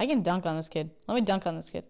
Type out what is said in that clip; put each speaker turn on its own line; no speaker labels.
I can dunk on this kid. Let me dunk on this kid.